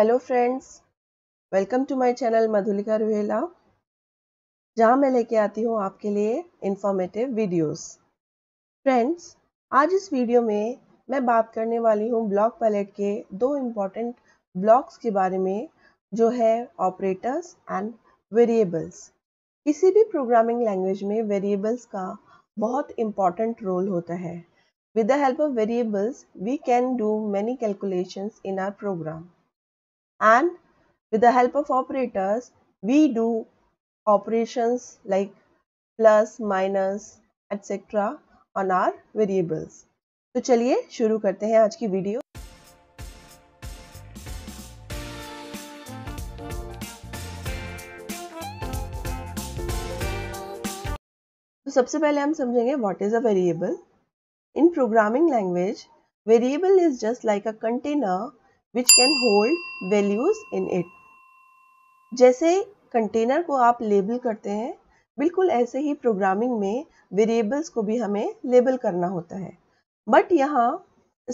Hello friends welcome to my channel Madhulika Ruhela जहां मैं लेके आती हूं आपके लिए इन्फॉर्मेटिव वीडियोस फ्रेंड्स आज इस वीडियो में मैं बात करने वाली हूं ब्लॉक पैलेट के दो इम्पॉर्टेंट ब्लॉक्स के बारे में जो है ऑपरेटर्स एंड वेरिएबल्स किसी भी प्रोग्रामिंग लैंग्वेज में वेरिएबल्स का बहुत इम्पॉर्टेंट रोल होता है with the help of variables we can do many calculation in R program and with the help of operators we do operations like plus minus etc on our variables to so, chaliye shuru karte hain aaj ki video तो सबसे पहले हम समझेंगे what is a variable in programming language variable is just like a container which can hold values in it जैसे container को आप label करते हैं बिल्कुल ऐसे ही प्रोग्रामिंग में वेरिएबल्स को भी हमें लेबल करना होता है बट यहाँ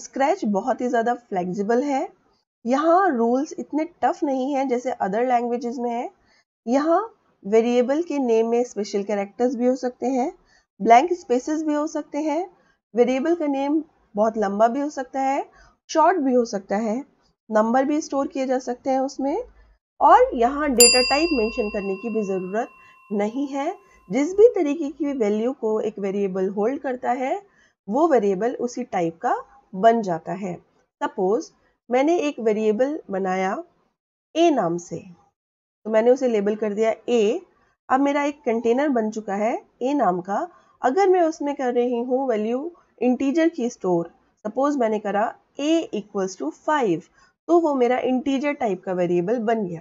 स्क्रैच बहुत ही ज़्यादा फ्लेक्सिबल है यहाँ रूल्स इतने टफ नहीं हैं जैसे अदर लैंग्वेजेस में है यहाँ वेरिएबल के नेम में स्पेशल कैरेक्टर्स भी हो सकते हैं ब्लैंक स्पेसेस भी हो सकते हैं वेरिएबल का नेम बहुत लंबा भी हो सकता है शॉर्ट भी हो सकता है नंबर भी स्टोर किए जा सकते हैं उसमें और यहाँ डेटा टाइप मेंशन करने की भी ज़रूरत नहीं है जिस भी तरीके की वैल्यू को एक वेरिएबल होल्ड करता है वो वेरिएबल उसी टाइप का बन जाता है सपोज मैंने एक वेरिएबल बनाया ए नाम से तो मैंने उसे लेबल कर दिया ए अब मेरा एक कंटेनर बन चुका है ए नाम का अगर मैं उसमें कर रही हूँ वैल्यू इंटीजर की स्टोर सपोज मैंने करा ए इक्वल्स टू फाइव तो वो मेरा इंटीजर टाइप का वेरिएबल बन गया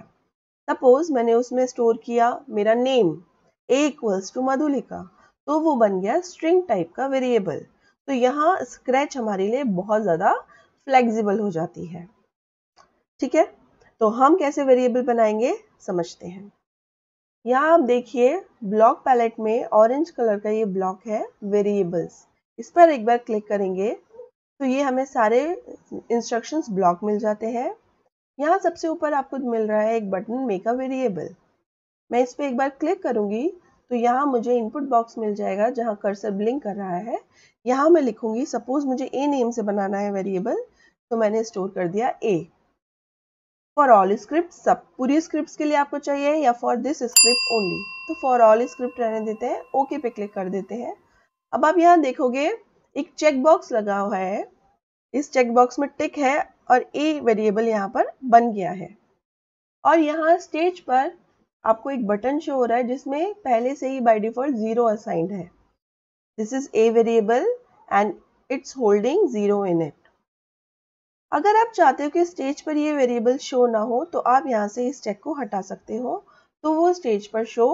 सपोज मैंने उसमें स्टोर किया मेरा name a equals to Madhulika तो वो बन गया स्ट्रिंग टाइप का वेरिएबल तो यहाँ स्क्रैच हमारे लिए बहुत ज़्यादा फ्लेक्सिबल हो जाती है ठीक है तो हम कैसे वेरिएबल बनाएंगे समझते हैं यहाँ आप देखिए ब्लॉक पैलेट में ऑरेंज कलर का ये ब्लॉक है वेरिएबल्स इस पर एक बार क्लिक करेंगे तो ये हमें सारे इंस्ट्रक्शंस ब्लॉक मिल जाते हैं यहाँ सबसे ऊपर आपको मिल रहा है एक बटन मेक अ वेरिएबल मैं इस पर एक बार क्लिक करूँगी तो यहाँ मुझे इनपुट बॉक्स मिल जाएगा जहाँ कर्सर ब्लिंक कर रहा है यहाँ मैं लिखूँगी सपोज मुझे ए नेम से बनाना है वेरिएबल तो मैंने स्टोर कर दिया ए फॉर ऑल स्क्रिप्ट सब पूरी स्क्रिप्ट के लिए आपको चाहिए या फॉर दिस स्क्रिप्ट ओनली तो फॉर ऑल स्क्रिप्ट रहने देते हैं ओके पे क्लिक कर देते हैं अब आप यहाँ देखोगे एक चेक बॉक्स लगा हुआ है इस चेक बॉक्स में टिक है और ए वेरिएबल यहाँ पर बन गया है और यहाँ स्टेज पर आपको एक बटन शो हो रहा है जिसमें पहले से ही बाय डिफॉल्ट जीरो असाइंड है this is a variable and it's holding zero in it अगर आप चाहते हो कि स्टेज पर ये वेरिएबल शो ना हो तो आप यहाँ से इस चेक को हटा सकते हो तो वो स्टेज पर शो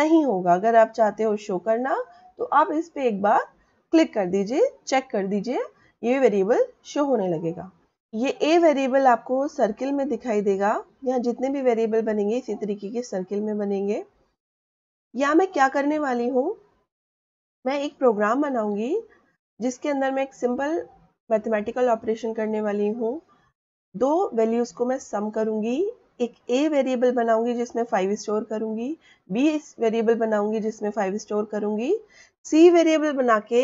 नहीं होगा अगर आप चाहते हो शो करना तो आप इस पर एक बार क्लिक कर दीजिए चेक कर दीजिए ये वेरिएबल शो होने लगेगा ये ए वेरिएबल आपको सर्किल में दिखाई देगा यहाँ जितने भी वेरिएबल बनेंगे इसी तरीके के सर्किल में बनेंगे या मैं क्या करने वाली हूँ मैं एक प्रोग्राम बनाऊंगी जिसके अंदर मैं एक सिंपल मैथमेटिकल ऑपरेशन करने वाली हूँ दो वैल्यूज़ को मैं सम करूंगी एक ए वेरिएबल बनाऊंगी जिसमें फाइव स्टोर करूंगी बी वेरिएबल बनाऊंगी जिसमें फाइव स्टोर करूंगी सी वेरिएबल बना के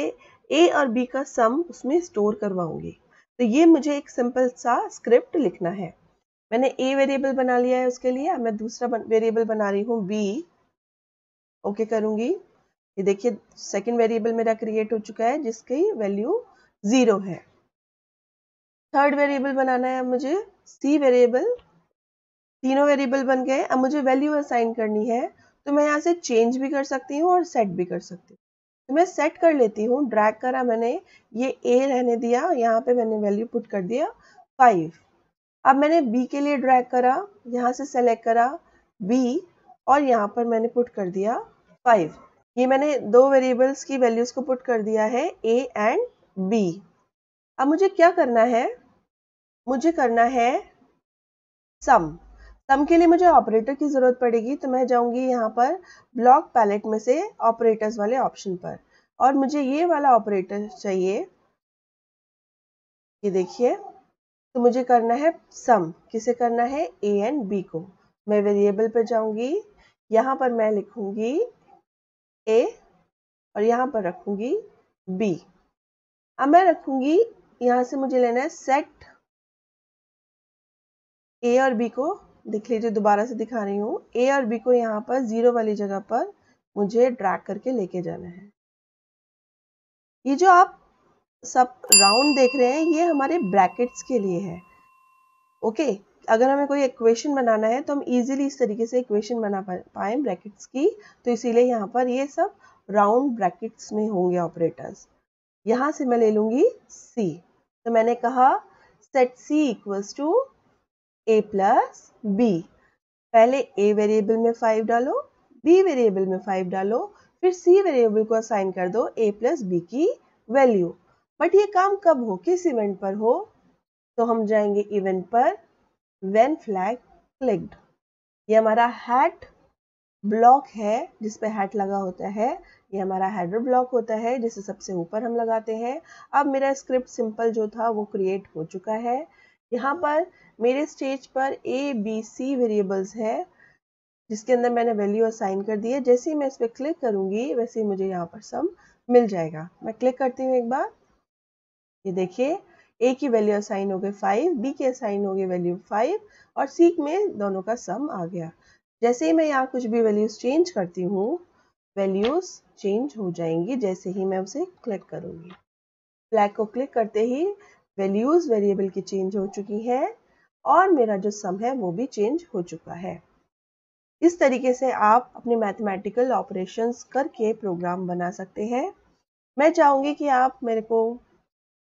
ए और बी का सम उसमें स्टोर करवाऊंगी तो ये मुझे एक सिंपल सा स्क्रिप्ट लिखना है मैंने ए वेरिएबल बना लिया है उसके लिए मैं दूसरा वेरिएबल बना रही हूँ बी ओके करूंगी ये देखिए सेकेंड वेरिएबल मेरा क्रिएट हो चुका है जिसकी वैल्यू ज़ीरो है थर्ड वेरिएबल बनाना है मुझे सी वेरिएबल तीनों वेरिएबल बन गए अब मुझे वैल्यू असाइन करनी है तो मैं यहाँ से चेंज भी कर सकती हूँ और सेट भी कर सकती हूँ तो मैं सेट कर लेती हूँ ड्रैग करा मैंने ये ए रहने दिया यहाँ पे मैंने वैल्यू पुट कर दिया फाइव अब मैंने बी के लिए ड्रैग करा यहाँ से सेलेक्ट करा बी और यहाँ पर मैंने पुट कर दिया फाइव ये मैंने दो वेरिएबल्स की वैल्यूज को पुट कर दिया है ए एंड बी अब मुझे क्या करना है मुझे करना है सम सम के लिए मुझे ऑपरेटर की ज़रूरत पड़ेगी तो मैं जाऊंगी यहाँ पर ब्लॉक पैलेट में से ऑपरेटर्स वाले ऑप्शन पर और मुझे ये वाला ऑपरेटर चाहिए ये देखिए तो मुझे करना है सम किसे करना है ए एंड बी को मैं वेरिएबल पर जाऊंगी यहाँ पर मैं लिखूंगी ए और यहाँ पर रखूंगी बी अब मैं रखूंगी यहाँ से मुझे लेना है सेट ए और बी को देख लीजिए दोबारा से दिखा रही हूँ ए और बी को यहाँ पर जीरो वाली जगह पर मुझे ड्रैग करके लेके जाना है ये जो आप सब राउंड देख रहे हैं ये हमारे ब्रैकेट्स के लिए है ओके अगर हमें कोई इक्वेशन बनाना है तो हम इजीली इस तरीके से इक्वेशन बना पाए ब्रैकेट्स की तो इसीलिए यहाँ पर ये सब राउंड ब्रैकेट्स में होंगे ऑपरेटर्स यहाँ से मैं ले लूंगी सी तो मैंने कहा set C equals to A plus B पहले ए वेरिएबल में फाइव डालो बी वेरिएबल में फाइव डालो फिर सी वेरिएबल को असाइन कर दो ए प्लस बी की वैल्यू बट ये काम कब हो किस इवेंट पर हो तो हम जाएंगे इवेंट पर वेन फ्लैग क्लिक्ड ये हमारा हैट ब्लॉक है जिस पे हैट लगा होता है ये हमारा हेडर ब्लॉक होता है जिसे सबसे ऊपर हम लगाते हैं अब मेरा स्क्रिप्ट सिंपल जो था वो क्रिएट हो चुका है यहाँ हम्म। पर मेरे स्टेज पर ए बी सी वेरिएबल्स है जिसके अंदर मैंने वैल्यू असाइन कर दी है जैसे ही मैं इस पर क्लिक करूंगी वैसे ही मुझे यहाँ पर सम मिल जाएगा मैं क्लिक करती हूँ एक बार ये देखिए ए की वैल्यू असाइन हो गई फाइव बी की असाइन हो गई वैल्यू फाइव और सी में दोनों का सम आ गया जैसे ही मैं यहाँ कुछ भी वैल्यूज चेंज करती हूँ वैल्यूज चेंज हो जाएंगी जैसे ही मैं उसे क्लिक करूंगी फ्लैग को क्लिक करते ही वैल्यूज़ वेरिएबल की चेंज हो चुकी है और मेरा जो सम है वो भी चेंज हो चुका है इस तरीके से आप अपने मैथमेटिकल ऑपरेशंस करके प्रोग्राम बना सकते हैं मैं चाहूँगी कि आप मेरे को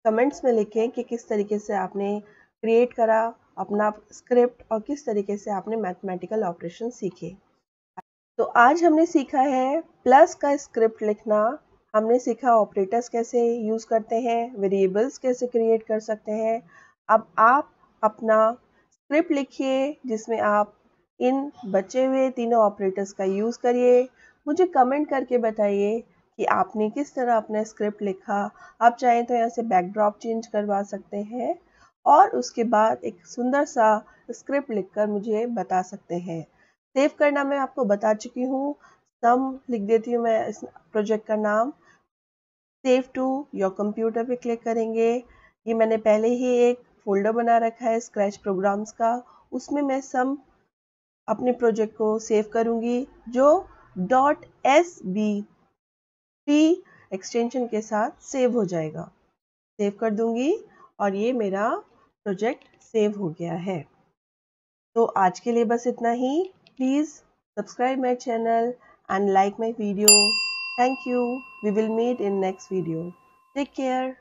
कमेंट्स में लिखें कि किस तरीके से आपने क्रिएट करा अपना स्क्रिप्ट और किस तरीके से आपने मैथमेटिकल ऑपरेशन सीखे तो आज हमने सीखा है प्लस का स्क्रिप्ट लिखना हमने सीखा ऑपरेटर्स कैसे यूज़ करते हैं वेरिएबल्स कैसे क्रिएट कर सकते हैं अब आप अपना स्क्रिप्ट लिखिए जिसमें आप इन बचे हुए तीनों ऑपरेटर्स का यूज़ करिए मुझे कमेंट करके बताइए कि आपने किस तरह अपना स्क्रिप्ट लिखा आप चाहें तो यहाँ से बैकड्रॉप चेंज करवा सकते हैं और उसके बाद एक सुंदर सा स्क्रिप्ट लिखकर मुझे बता सकते हैं सेव करना मैं आपको बता चुकी हूँ सम लिख देती हूँ मैं इस प्रोजेक्ट का नाम सेव टू योर कंप्यूटर पे क्लिक करेंगे ये मैंने पहले ही एक फोल्डर बना रखा है स्क्रैच प्रोग्राम्स का उसमें मैं सम अपने प्रोजेक्ट को सेव करूँगी जो dot S B P extension के साथ सेव हो जाएगा सेव कर दूंगी और ये मेरा प्रोजेक्ट सेव हो गया है तो आज के लिए बस इतना ही please subscribe my channel and like my video Thank you. We will meet in next video. Take care.